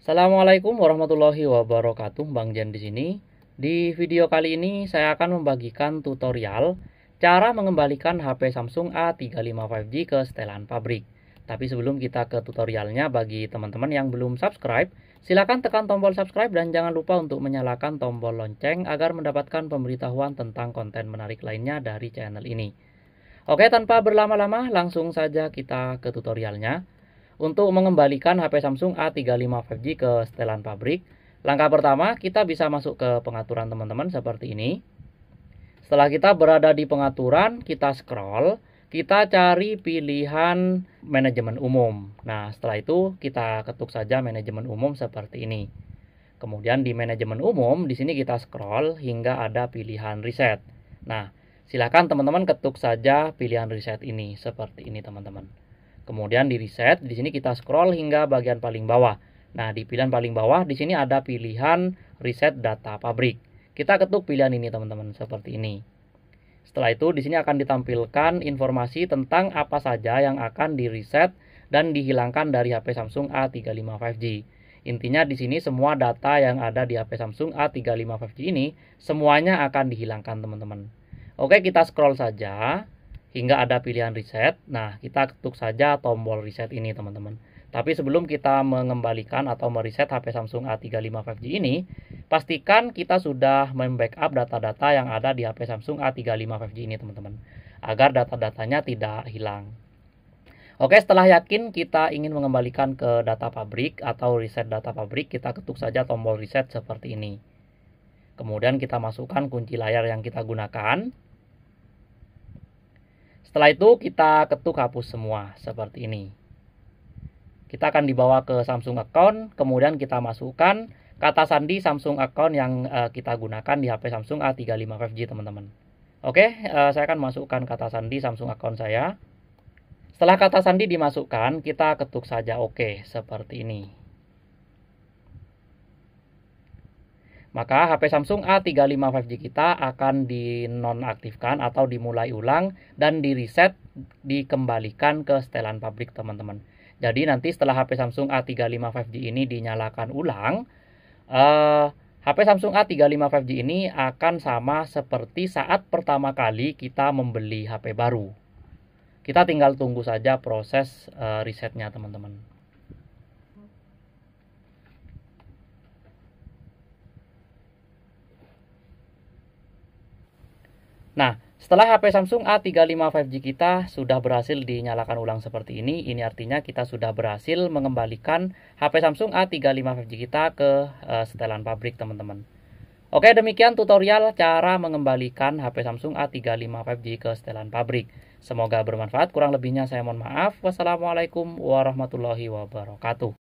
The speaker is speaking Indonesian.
Assalamualaikum warahmatullahi wabarakatuh, Bang Jen di sini. Di video kali ini saya akan membagikan tutorial cara mengembalikan HP Samsung A35 5G ke setelan pabrik. Tapi sebelum kita ke tutorialnya, bagi teman-teman yang belum subscribe, silakan tekan tombol subscribe dan jangan lupa untuk menyalakan tombol lonceng agar mendapatkan pemberitahuan tentang konten menarik lainnya dari channel ini. Oke, tanpa berlama-lama, langsung saja kita ke tutorialnya. Untuk mengembalikan HP Samsung A35 5G ke setelan pabrik, langkah pertama kita bisa masuk ke pengaturan teman-teman seperti ini. Setelah kita berada di pengaturan, kita scroll, kita cari pilihan manajemen umum. Nah, setelah itu kita ketuk saja manajemen umum seperti ini. Kemudian di manajemen umum, di sini kita scroll hingga ada pilihan reset. Nah, silakan teman-teman ketuk saja pilihan reset ini seperti ini teman-teman. Kemudian di reset, di sini kita scroll hingga bagian paling bawah. Nah, di pilihan paling bawah di sini ada pilihan reset data pabrik. Kita ketuk pilihan ini teman-teman seperti ini. Setelah itu di sini akan ditampilkan informasi tentang apa saja yang akan di reset dan dihilangkan dari HP Samsung A35 5G. Intinya di sini semua data yang ada di HP Samsung A35 5G ini semuanya akan dihilangkan teman-teman. Oke, kita scroll saja hingga ada pilihan reset. Nah, kita ketuk saja tombol reset ini, teman-teman. Tapi sebelum kita mengembalikan atau mereset HP Samsung A35 5G ini, pastikan kita sudah membackup data-data yang ada di HP Samsung A35 5G ini, teman-teman, agar data-datanya tidak hilang. Oke, setelah yakin kita ingin mengembalikan ke data pabrik atau reset data pabrik, kita ketuk saja tombol reset seperti ini. Kemudian kita masukkan kunci layar yang kita gunakan, setelah itu kita ketuk hapus semua seperti ini. Kita akan dibawa ke Samsung account, kemudian kita masukkan kata sandi Samsung account yang uh, kita gunakan di HP Samsung A35 5G teman-teman. Oke, uh, saya akan masukkan kata sandi Samsung account saya. Setelah kata sandi dimasukkan, kita ketuk saja oke okay, seperti ini. maka HP Samsung A35 5G kita akan dinonaktifkan atau dimulai ulang dan direset dikembalikan ke setelan pabrik teman-teman. Jadi nanti setelah HP Samsung A35 5G ini dinyalakan ulang, eh, HP Samsung A35 5G ini akan sama seperti saat pertama kali kita membeli HP baru. Kita tinggal tunggu saja proses eh, resetnya teman-teman. Nah, setelah HP Samsung A35 5G kita sudah berhasil dinyalakan ulang seperti ini, ini artinya kita sudah berhasil mengembalikan HP Samsung A35 5G kita ke eh, setelan pabrik, teman-teman. Oke, demikian tutorial cara mengembalikan HP Samsung A35 5G ke setelan pabrik. Semoga bermanfaat, kurang lebihnya saya mohon maaf. Wassalamualaikum warahmatullahi wabarakatuh.